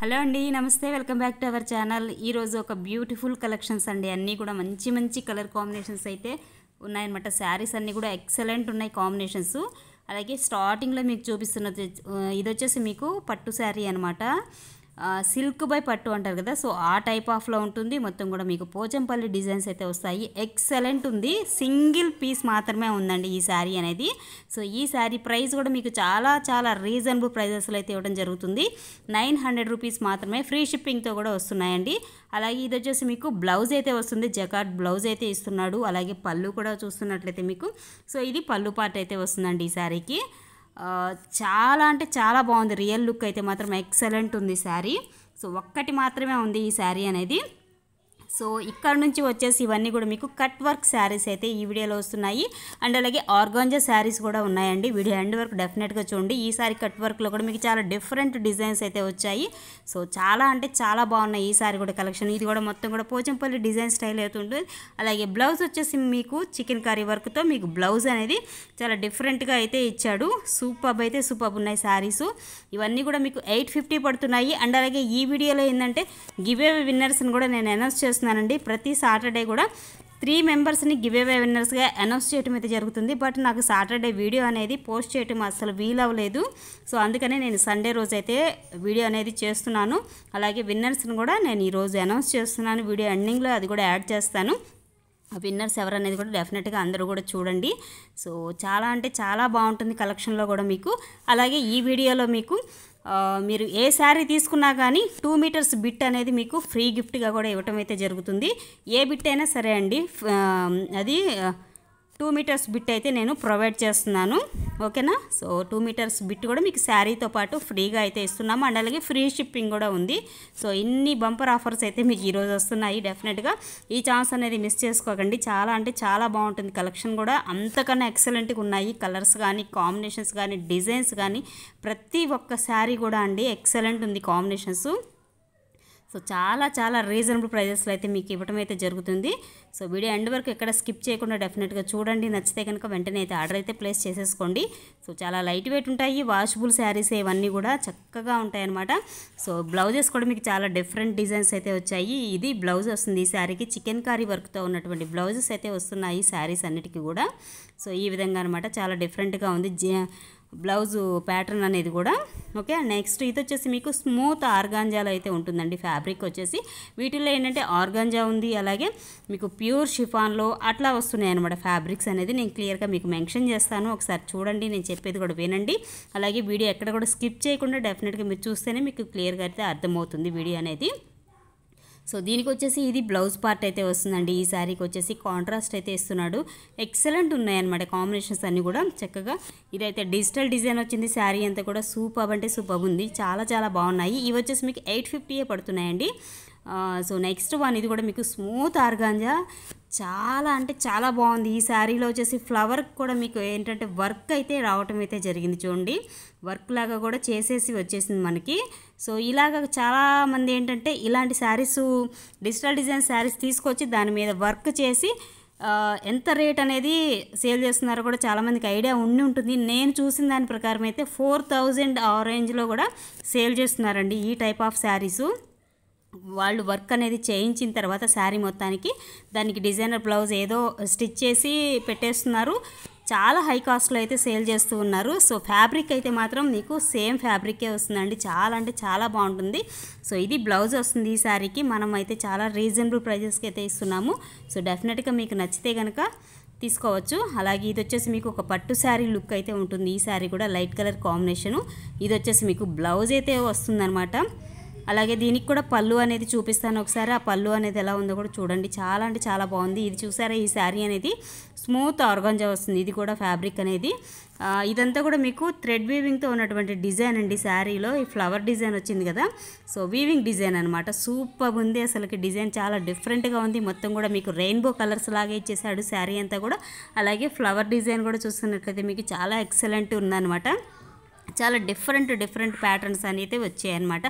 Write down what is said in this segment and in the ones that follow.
hello అండి నమస్తే welcome back to our channel ఈరోజు ఒక బ్యూటిఫుల్ కలెక్షన్స్ అండి అన్నీ కూడా మంచి మంచి కలర్ కాంబినేషన్స్ అయితే ఉన్నాయన్నమాట శారీస్ అన్నీ కూడా ఎక్సలెంట్ ఉన్నాయి కాంబినేషన్స్ అలాగే స్టార్టింగ్లో మీకు చూపిస్తున్నది ఇది వచ్చేసి మీకు పట్టు శారీ అనమాట సిల్క్ బై పట్టు అంటారు కదా సో ఆ టైప్ ఆఫ్లో ఉంటుంది మొత్తం కూడా మీకు పోచంపల్లి డిజైన్స్ అయితే వస్తాయి ఎక్సలెంట్ ఉంది సింగిల్ పీస్ మాత్రమే ఉందండి ఈ శారీ అనేది సో ఈ శారీ ప్రైస్ కూడా మీకు చాలా చాలా రీజనబుల్ ప్రైజెస్లో అయితే ఇవ్వడం జరుగుతుంది నైన్ హండ్రెడ్ రూపీస్ మాత్రమే ఫ్రీ షిప్పింగ్తో కూడా వస్తున్నాయండి అలాగే ఇది వచ్చేసి మీకు బ్లౌజ్ అయితే వస్తుంది జకాట్ బ్లౌజ్ అయితే ఇస్తున్నాడు అలాగే పళ్ళు కూడా చూస్తున్నట్లయితే మీకు సో ఇది పళ్ళు పార్ట్ అయితే వస్తుందండి ఈ శారీకి చాలా అంటే చాలా బాగుంది రియల్ లుక్ అయితే మాత్రం ఎక్సలెంట్ ఉంది శారీ సో ఒక్కటి మాత్రమే ఉంది ఈ శారీ అనేది సో ఇక్కడ నుంచి వచ్చేసి ఇవన్నీ కూడా మీకు కట్ వర్క్ శారీస్ అయితే ఈ వీడియోలో వస్తున్నాయి అండ్ అలాగే ఆర్గాంజా శారీస్ కూడా ఉన్నాయండి వీడియో హ్యాండ్ వర్క్ డెఫినెట్గా చూడండి ఈసారి కట్ వర్క్లో కూడా మీకు చాలా డిఫరెంట్ డిజైన్స్ అయితే వచ్చాయి సో చాలా అంటే చాలా బాగున్నాయి ఈసారి కూడా కలెక్షన్ ఇది కూడా మొత్తం కూడా పోచంపల్లి డిజైన్ స్టైల్ అయితే ఉంటుంది అలాగే బ్లౌజ్ వచ్చేసి మీకు చికెన్ కర్రీ వర్క్తో మీకు బ్లౌజ్ అనేది చాలా డిఫరెంట్గా అయితే ఇచ్చాడు సూపర్బ్ అయితే సూపర్బ్ ఉన్నాయి శారీస్ ఇవన్నీ కూడా మీకు ఎయిట్ ఫిఫ్టీ పడుతున్నాయి అండ్ అలాగే ఈ వీడియోలో ఏంటంటే గివే విన్నర్స్ని కూడా నేను అనౌన్స్ చేస్తాను చేస్తున్నానండి ప్రతి సాటర్డే కూడా త్రీ మెంబర్స్ని గివ్ అవే విన్నర్స్గా అనౌన్స్ చేయడం అయితే జరుగుతుంది బట్ నాకు సాటర్డే వీడియో అనేది పోస్ట్ చేయటం అసలు అవ్వలేదు సో అందుకనే నేను సండే రోజు అయితే వీడియో అనేది చేస్తున్నాను అలాగే విన్నర్స్ని కూడా నేను ఈరోజు అనౌన్స్ చేస్తున్నాను వీడియో ఎండింగ్లో అది కూడా యాడ్ చేస్తాను విన్నర్స్ ఎవరనేది కూడా డెఫినెట్గా అందరూ కూడా చూడండి సో చాలా అంటే చాలా బాగుంటుంది కలెక్షన్లో కూడా మీకు అలాగే ఈ వీడియోలో మీకు మీరు ఏ శారీ తీసుకున్నా కానీ టూ మీటర్స్ బిట్ అనేది మీకు ఫ్రీ గిఫ్ట్గా కూడా ఇవ్వటం అయితే జరుగుతుంది ఏ బిట్ అయినా సరే అండి అది టూ మీటర్స్ బిట్ అయితే నేను ప్రొవైడ్ చేస్తున్నాను ఓకేనా సో టూ మీటర్స్ బిట్ కూడా మీకు శారీతో పాటు ఫ్రీగా అయితే ఇస్తున్నాము అండ్ అలాగే ఫ్రీ షిప్పింగ్ కూడా ఉంది సో ఇన్ని బంపర్ ఆఫర్స్ అయితే మీకు ఈరోజు వస్తున్నాయి డెఫినెట్గా ఈ ఛాన్స్ అనేది మిస్ చేసుకోకండి చాలా అంటే చాలా బాగుంటుంది కలెక్షన్ కూడా అంతకన్నా ఎక్సలెంట్గా ఉన్నాయి కలర్స్ కానీ కాంబినేషన్స్ కానీ డిజైన్స్ కానీ ప్రతి ఒక్క శారీ కూడా అండి ఎక్సలెంట్ ఉంది కాంబినేషన్స్ సో చాలా చాలా రీజనబుల్ ప్రైజెస్లో అయితే మీకు ఇవ్వడం అయితే జరుగుతుంది సో వీడియో ఎండ్ వరకు ఎక్కడ స్కిప్ చేయకుండా డెఫినెట్గా చూడండి నచ్చితే కనుక వెంటనే అయితే ఆర్డర్ అయితే ప్లేస్ చేసేసుకోండి సో చాలా లైట్ వెయిట్ ఉంటాయి వాషబుల్ శారీస్ ఇవన్నీ కూడా చక్కగా ఉంటాయన్నమాట సో బ్లౌజెస్ కూడా మీకు చాలా డిఫరెంట్ డిజైన్స్ అయితే వచ్చాయి ఇది బ్లౌజ్ వస్తుంది ఈ శారీకి చికెన్ కారీ వర్క్తో ఉన్నటువంటి బ్లౌజెస్ అయితే వస్తున్నాయి శారీస్ అన్నిటికీ కూడా సో ఈ విధంగా అనమాట చాలా డిఫరెంట్గా ఉంది బ్లౌజు ప్యాటర్న్ అనేది కూడా ఓకే నెక్స్ట్ ఇది వచ్చేసి మీకు స్మూత్ ఆర్గాంజాలో అయితే ఉంటుందండి ఫ్యాబ్రిక్ వచ్చేసి వీటిల్లో ఏంటంటే ఆర్గాంజా ఉంది అలాగే మీకు ప్యూర్ షిఫాన్లో అట్లా వస్తున్నాయి అనమాట ఫ్యాబ్రిక్స్ అనేది నేను క్లియర్గా మీకు మెన్షన్ చేస్తాను ఒకసారి చూడండి నేను చెప్పేది కూడా వినండి అలాగే వీడియో ఎక్కడ కూడా స్కిప్ చేయకుండా డెఫినెట్గా మీరు చూస్తేనే మీకు క్లియర్గా అయితే అర్థమవుతుంది వీడియో అనేది సో దీనికి వచ్చేసి ఇది బ్లౌజ్ పార్ట్ అయితే వస్తుందండి ఈ శారీకి వచ్చేసి కాంట్రాస్ట్ అయితే ఇస్తున్నాడు ఎక్సలెంట్ ఉన్నాయన్నమాట కాంబినేషన్స్ అన్నీ కూడా చక్కగా ఇదైతే డిజిటల్ డిజైన్ వచ్చింది శారీ అంతా కూడా సూపర్ అంటే సూపర్ ఉంది చాలా చాలా బాగున్నాయి ఇవి వచ్చేసి మీకు ఎయిట్ ఫిఫ్టీయే పడుతున్నాయండి సో నెక్స్ట్ వన్ ఇది కూడా మీకు స్మూత్ ఆర్గాంజా చాలా అంటే చాలా బాగుంది ఈ శారీలో వచ్చేసి ఫ్లవర్ కూడా మీకు ఏంటంటే వర్క్ అయితే రావటం అయితే జరిగింది చూడండి వర్క్ లాగా కూడా చేసేసి వచ్చేసింది మనకి సో ఇలాగ చాలామంది ఏంటంటే ఇలాంటి శారీస్ డిజిటల్ డిజైన్ శారీస్ తీసుకొచ్చి దాని మీద వర్క్ చేసి ఎంత రేట్ అనేది సేల్ చేస్తున్నారో కూడా చాలామందికి ఐడియా ఉండి ఉంటుంది నేను చూసిన దాని ప్రకారం అయితే ఫోర్ థౌజండ్ ఆ రేంజ్లో కూడా సేల్ చేస్తున్నారండి ఈ టైప్ ఆఫ్ శారీసు వాళ్ళు వర్క్ అనేది చేయించిన తర్వాత శారీ మొత్తానికి దానికి డిజైనర్ బ్లౌజ్ ఏదో స్టిచ్ చేసి పెట్టేస్తున్నారు చాలా హై కాస్ట్లో అయితే సేల్ చేస్తూ ఉన్నారు సో ఫ్యాబ్రిక్ అయితే మాత్రం మీకు సేమ్ ఫ్యాబ్రికే వస్తుందండి చాలా అంటే చాలా బాగుంటుంది సో ఇది బ్లౌజ్ వస్తుంది ఈ శారీకి మనం అయితే చాలా రీజనబుల్ ప్రైజెస్కి అయితే ఇస్తున్నాము సో డెఫినెట్గా మీకు నచ్చితే కనుక తీసుకోవచ్చు అలాగే ఇది వచ్చేసి మీకు ఒక పట్టు శారీ లుక్ అయితే ఉంటుంది ఈ శారీ కూడా లైట్ కలర్ కాంబినేషను ఇది వచ్చేసి మీకు బ్లౌజ్ అయితే వస్తుందన్నమాట అలాగే దీనికి కూడా పళ్ళు అనేది చూపిస్తాను ఒకసారి ఆ పళ్ళు అనేది ఎలా ఉందో కూడా చూడండి చాలా అంటే చాలా బాగుంది ఇది చూసారా ఈ శారీ అనేది స్మూత్ ఆర్గంజా వస్తుంది ఇది కూడా ఫ్యాబ్రిక్ అనేది ఇదంతా కూడా మీకు థ్రెడ్ వీవింగ్తో ఉన్నటువంటి డిజైన్ అండి శారీలో ఈ ఫ్లవర్ డిజైన్ వచ్చింది కదా సో వీవింగ్ డిజైన్ అనమాట సూపర్ ఉంది అసలుకి డిజైన్ చాలా డిఫరెంట్గా ఉంది మొత్తం కూడా మీకు రెయిన్బో కలర్స్ లాగే ఇచ్చేసాడు శారీ అంతా కూడా అలాగే ఫ్లవర్ డిజైన్ కూడా చూస్తున్నట్లయితే మీకు చాలా ఎక్సలెంట్ ఉందన్నమాట చాలా డిఫరెంట్ డిఫరెంట్ ప్యాటర్న్స్ అనేది వచ్చాయన్నమాట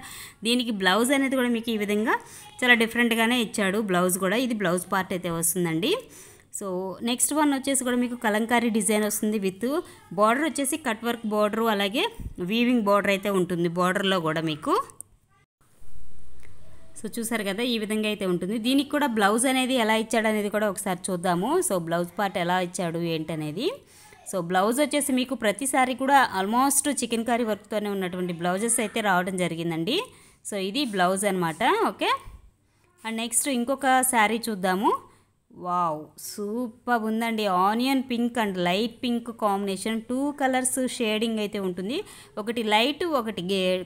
దీనికి బ్లౌజ్ అనేది కూడా మీకు ఈ విధంగా చాలా డిఫరెంట్గానే ఇచ్చాడు బ్లౌజ్ కూడా ఇది బ్లౌజ్ పార్ట్ అయితే వస్తుందండి సో నెక్స్ట్ వన్ వచ్చేసి కూడా మీకు కలంకారీ డిజైన్ వస్తుంది విత్ బార్డర్ వచ్చేసి కట్ వర్క్ బార్డరు అలాగే వీవింగ్ బార్డర్ అయితే ఉంటుంది బార్డర్లో కూడా మీకు సో చూసారు కదా ఈ విధంగా అయితే ఉంటుంది దీనికి కూడా బ్లౌజ్ అనేది ఎలా ఇచ్చాడు అనేది కూడా ఒకసారి చూద్దాము సో బ్లౌజ్ పార్ట్ ఎలా ఇచ్చాడు ఏంటనేది సో బ్లౌజ్ వచ్చేసి మీకు ప్రతిసారి కూడా ఆల్మోస్ట్ చికెన్ కర్రీ వర్క్తోనే ఉన్నటువంటి బ్లౌజెస్ అయితే రావడం జరిగిందండి సో ఇది బ్లౌజ్ అనమాట ఓకే అండ్ నెక్స్ట్ ఇంకొక శారీ చూద్దాము వావ్ సూపర్ ఉందండి onion pink and light pink combination two colours shading అయితే ఉంటుంది ఒకటి లైట్ ఒకటి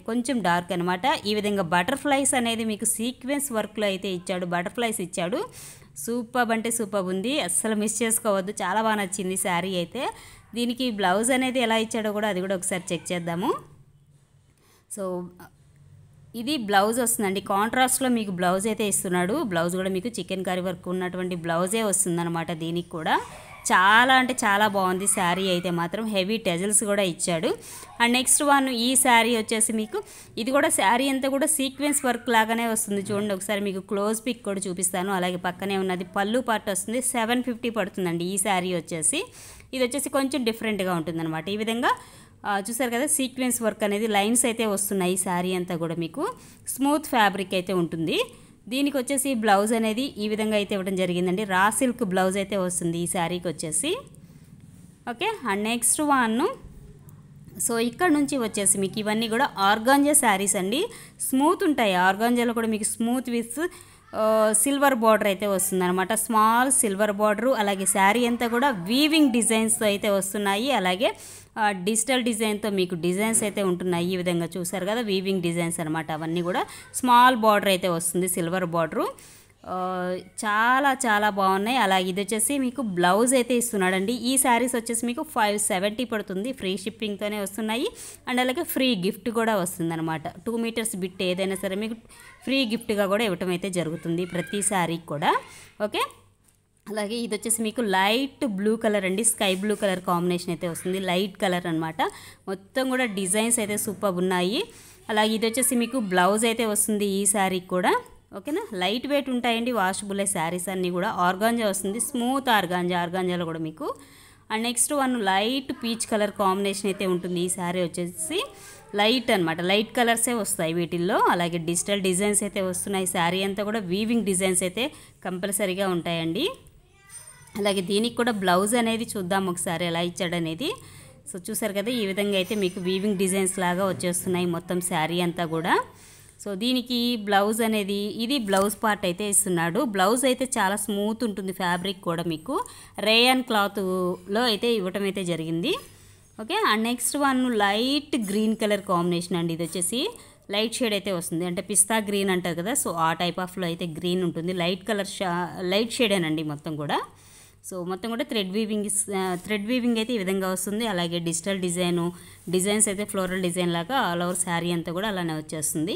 కొంచెం డార్క్ అనమాట ఈ విధంగా బటర్ఫ్లైస్ అనేది మీకు సీక్వెన్స్ వర్క్లో అయితే ఇచ్చాడు బటర్ఫ్లైస్ ఇచ్చాడు సూపర్ అంటే సూపర్ ఉంది అస్సలు మిస్ చేసుకోవద్దు చాలా బాగా నచ్చింది శారీ అయితే దీనికి బ్లౌజ్ అనేది ఎలా ఇచ్చాడో కూడా అది కూడా ఒకసారి చెక్ చేద్దాము సో ఇది బ్లౌజ్ వస్తుందండి కాంట్రాస్ట్లో మీకు బ్లౌజ్ అయితే ఇస్తున్నాడు బ్లౌజ్ కూడా మీకు చికెన్ కర్రీ వర్క్ ఉన్నటువంటి బ్లౌజే వస్తుందన్నమాట దీనికి కూడా చాలా అంటే చాలా బాగుంది శారీ అయితే మాత్రం హెవీ టెజల్స్ కూడా ఇచ్చాడు అండ్ నెక్స్ట్ వన్ ఈ శారీ వచ్చేసి మీకు ఇది కూడా శారీ అంతా కూడా సీక్వెన్స్ వర్క్ లాగానే వస్తుంది చూడండి ఒకసారి మీకు క్లోజ్ పిక్ కూడా చూపిస్తాను అలాగే పక్కనే ఉన్నది పళ్ళు పార్ట్ వస్తుంది సెవెన్ ఫిఫ్టీ పడుతుందండి ఈ శారీ వచ్చేసి ఇది వచ్చేసి కొంచెం డిఫరెంట్గా ఉంటుందన్నమాట ఈ విధంగా చూసారు కదా సీక్వెన్స్ వర్క్ అనేది లైన్స్ అయితే వస్తున్నాయి ఈ శారీ అంతా కూడా మీకు స్మూత్ ఫ్యాబ్రిక్ అయితే ఉంటుంది దీనికి వచ్చేసి బ్లౌజ్ అనేది ఈ విధంగా అయితే ఇవ్వడం జరిగిందండి రా సిల్క్ బ్లౌజ్ అయితే వస్తుంది ఈ శారీకి వచ్చేసి okay and next one so ఇక్కడ నుంచి వచ్చేసి మీకు ఇవన్నీ కూడా ఆర్గాంజా శారీస్ అండి స్మూత్ ఉంటాయి ఆర్గాంజాలో కూడా మీకు స్మూత్ విత్ సిల్వర్ బార్డర్ అయితే వస్తుందన్నమాట స్మాల్ సిల్వర్ బార్డరు అలాగే శారీ అంతా కూడా వీవింగ్ డిజైన్స్తో అయితే వస్తున్నాయి అలాగే డిజిటల్ డిజైన్తో మీకు డిజైన్స్ అయితే ఉంటున్నాయి ఈ విధంగా చూసారు కదా వీవింగ్ డిజైన్స్ అనమాట అవన్నీ కూడా స్మాల్ బార్డర్ అయితే వస్తుంది సిల్వర్ బార్డరు చాలా చాలా బాగున్నాయి అలా ఇది వచ్చేసి మీకు బ్లౌజ్ అయితే ఇస్తున్నాడండి ఈ శారీస్ వచ్చేసి మీకు ఫైవ్ సెవెంటీ పడుతుంది ఫ్రీ షిప్పింగ్తోనే వస్తున్నాయి అండ్ అలాగే ఫ్రీ గిఫ్ట్ కూడా వస్తుంది అనమాట టూ మీటర్స్ బిట్ ఏదైనా సరే మీకు ఫ్రీ గిఫ్ట్గా కూడా ఇవ్వటం అయితే జరుగుతుంది ప్రతి శారీకి కూడా ఓకే అలాగే ఇది వచ్చేసి మీకు లైట్ బ్లూ కలర్ అండి స్కై బ్లూ కలర్ కాంబినేషన్ అయితే వస్తుంది లైట్ కలర్ అనమాట మొత్తం కూడా డిజైన్స్ అయితే సూపర్ ఉన్నాయి అలాగే ఇది వచ్చేసి మీకు బ్లౌజ్ అయితే వస్తుంది ఈ శారీకి కూడా ఓకేనా లైట్ వెయిట్ ఉంటాయండి వాషబుల్ శారీస్ అన్నీ కూడా ఆర్గాంజా వస్తుంది స్మూత్ ఆర్గాంజా ఆర్గాంజాలో కూడా మీకు and next one light peach colour combination అయితే ఉంటుంది ఈ శారీ వచ్చేసి లైట్ అనమాట లైట్ కలర్సే వస్తాయి వీటిల్లో అలాగే డిజిటల్ డిజైన్స్ అయితే వస్తున్నాయి శారీ అంతా కూడా వీవింగ్ డిజైన్స్ అయితే కంపల్సరీగా ఉంటాయండి అలాగే దీనికి కూడా బ్లౌజ్ అనేది చూద్దాం ఒకసారి ఎలా ఇచ్చాడనేది సో చూసారు కదా ఈ విధంగా అయితే మీకు వీవింగ్ డిజైన్స్ లాగా వచ్చేస్తున్నాయి మొత్తం శారీ అంతా కూడా సో దీనికి బ్లౌజ్ అనేది ఇది బ్లౌజ్ పార్ట్ అయితే ఇస్తున్నాడు బ్లౌజ్ అయితే చాలా స్మూత్ ఉంటుంది ఫ్యాబ్రిక్ కూడా మీకు రేయన్ క్లాత్లో అయితే ఇవ్వటం అయితే జరిగింది okay and next one light green colour combination అండి ఇది వచ్చేసి లైట్ షేడ్ అయితే వస్తుంది అంటే పిస్తా గ్రీన్ అంటారు కదా సో ఆ టైప్ ఆఫ్లో అయితే గ్రీన్ ఉంటుంది లైట్ కలర్ లైట్ షేడేనండి మొత్తం కూడా సో మొత్తం కూడా థ్రెడ్ వీవింగ్ థ్రెడ్ వీవింగ్ అయితే ఈ విధంగా వస్తుంది అలాగే డిజిటల్ డిజైను డిజైన్స్ అయితే ఫ్లోరల్ డిజైన్ లాగా ఆల్ ఓవర్ శారీ అంతా కూడా అలానే వచ్చేస్తుంది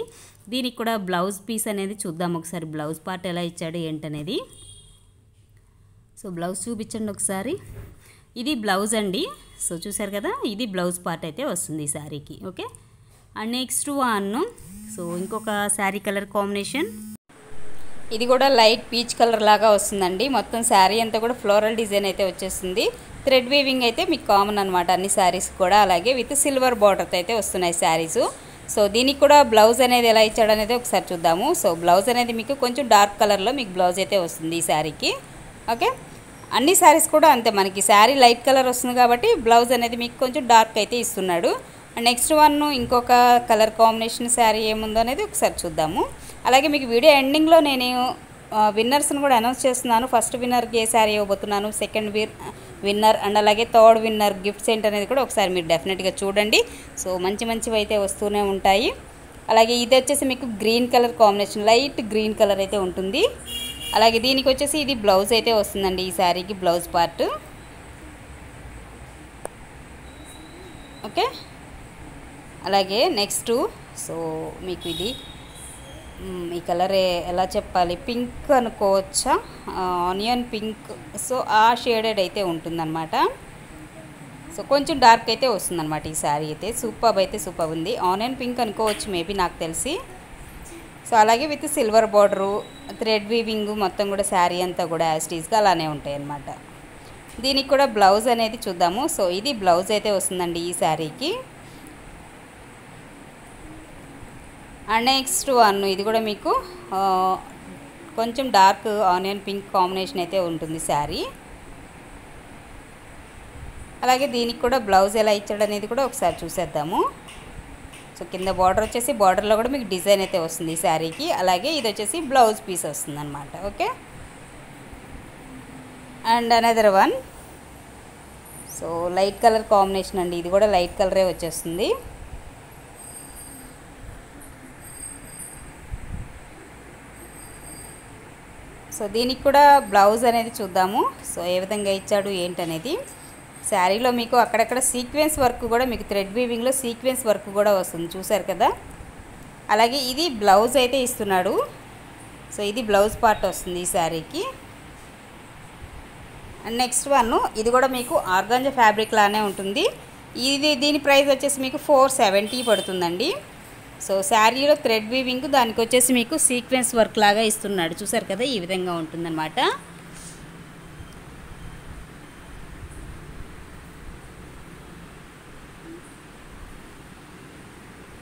దీనికి కూడా బ్లౌజ్ పీస్ అనేది చూద్దాం ఒకసారి బ్లౌజ్ పార్ట్ ఎలా ఇచ్చాడు ఏంటనేది సో బ్లౌజ్ చూపించండి ఒకసారి ఇది బ్లౌజ్ అండి సో చూసారు కదా ఇది బ్లౌజ్ పార్ట్ అయితే వస్తుంది ఈ శారీకి okay and next one so ఇంకొక శారీ కలర్ కాంబినేషన్ ఇది కూడా లైట్ పీచ్ కలర్ లాగా వస్తుందండి మొత్తం శారీ అంతా కూడా ఫ్లోరల్ డిజైన్ అయితే వచ్చేస్తుంది థ్రెడ్ వీవింగ్ అయితే మీకు కామన్ అనమాట అన్ని శారీస్ కూడా అలాగే విత్ సిల్వర్ బార్డర్తో అయితే వస్తున్నాయి శారీస్ సో దీనికి కూడా బ్లౌజ్ అనేది ఎలా ఇచ్చాడు అనేది ఒకసారి చూద్దాము సో బ్లౌజ్ అనేది మీకు కొంచెం డార్క్ కలర్లో మీకు బ్లౌజ్ అయితే వస్తుంది ఈ శారీకి ఓకే అన్ని శారీస్ కూడా అంతే మనకి శారీ లైట్ కలర్ వస్తుంది కాబట్టి బ్లౌజ్ అనేది మీకు కొంచెం డార్క్ అయితే ఇస్తున్నాడు నెక్స్ట్ వన్ ఇంకొక కలర్ కాంబినేషన్ శారీ ఏముందో అనేది ఒకసారి చూద్దాము అలాగే మీకు వీడియో ఎండింగ్లో నేను విన్నర్స్ని కూడా అనౌన్స్ చేస్తున్నాను ఫస్ట్ విన్నర్కి ఏ శారీ ఇవ్వబోతున్నాను సెకండ్ విన్ విన్నర్ అండ్ అలాగే థర్డ్ విన్నర్ గిఫ్ట్స్ అనేది కూడా ఒకసారి మీరు డెఫినెట్గా చూడండి సో మంచి మంచివి అయితే వస్తూనే ఉంటాయి అలాగే ఇది వచ్చేసి మీకు green colour combination light green colour అయితే ఉంటుంది అలాగే దీనికి వచ్చేసి ఇది బ్లౌజ్ అయితే వస్తుందండి ఈ శారీకి బ్లౌజ్ పార్ట్ ఓకే అలాగే నెక్స్ట్ సో మీకు ఇది ఈ కలర్ ఎలా చెప్పాలి పింక్ అనుకోవచ్చా ఆనియన్ పింక్ సో ఆ షేడెడ్ అయితే ఉంటుందన్నమాట సో కొంచెం డార్క్ అయితే వస్తుందన్నమాట ఈ శారీ అయితే సూపర్ అయితే సూపర్ ఉంది ఆనియన్ పింక్ అనుకోవచ్చు మేబీ నాకు తెలిసి సో అలాగే with silver border thread weaving మొత్తం కూడా శారీ అంతా కూడా యాస్టీస్గా అలానే ఉంటాయి అన్నమాట దీనికి కూడా బ్లౌజ్ అనేది చూద్దాము సో ఇది బ్లౌజ్ అయితే వస్తుందండి ఈ శారీకి అండ్ నెక్స్ట్ వన్ ఇది కూడా మీకు కొంచెం డార్క్ ఆనియన్ పింక్ కాంబినేషన్ అయితే ఉంటుంది శారీ అలాగే దీనికి కూడా బ్లౌజ్ ఎలా ఇచ్చాడు అనేది కూడా ఒకసారి చూసేద్దాము సో కింద బార్డర్ వచ్చేసి బార్డర్లో కూడా మీకు డిజైన్ అయితే వస్తుంది ఈ శారీకి అలాగే ఇది వచ్చేసి బ్లౌజ్ పీస్ వస్తుంది అనమాట okay and another one so light colour combination అండి ఇది కూడా లైట్ కలరే వచ్చేస్తుంది సో దీనికి కూడా బ్లౌజ్ అనేది చూద్దాము సో ఏ విధంగా ఇచ్చాడు ఏంటనేది శారీలో మీకు అక్కడక్కడ సీక్వెన్స్ వర్క్ కూడా మీకు థ్రెడ్ వీవింగ్లో సీక్వెన్స్ వర్క్ కూడా వస్తుంది చూసారు కదా అలాగే ఇది బ్లౌజ్ అయితే ఇస్తున్నాడు సో ఇది బ్లౌజ్ పార్ట్ వస్తుంది ఈ శారీకి అండ్ నెక్స్ట్ వన్ ఇది కూడా మీకు ఆర్గాంజా ఫ్యాబ్రిక్ లానే ఉంటుంది ఇది దీని ప్రైస్ వచ్చేసి మీకు ఫోర్ సెవెంటీ పడుతుందండి సో శారీలో థ్రెడ్ వీవింగ్ దానికి వచ్చేసి మీకు సీక్వెన్స్ వర్క్ లాగా ఇస్తున్నాడు చూసారు కదా ఈ విధంగా ఉంటుందన్నమాట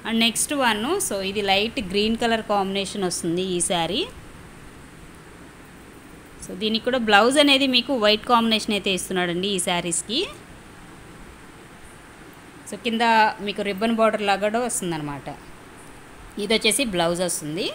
అండ్ నెక్స్ట్ వన్ సో ఇది లైట్ గ్రీన్ కలర్ కాంబినేషన్ వస్తుంది ఈ శారీ సో దీనికి కూడా బ్లౌజ్ అనేది మీకు వైట్ కాంబినేషన్ అయితే ఇస్తున్నాడండి ఈ శారీస్కి సో కింద మీకు రిబ్బన్ బార్డర్ లాగా వస్తుందన్నమాట ఇది వచ్చేసి బ్లౌజ్ వస్తుంది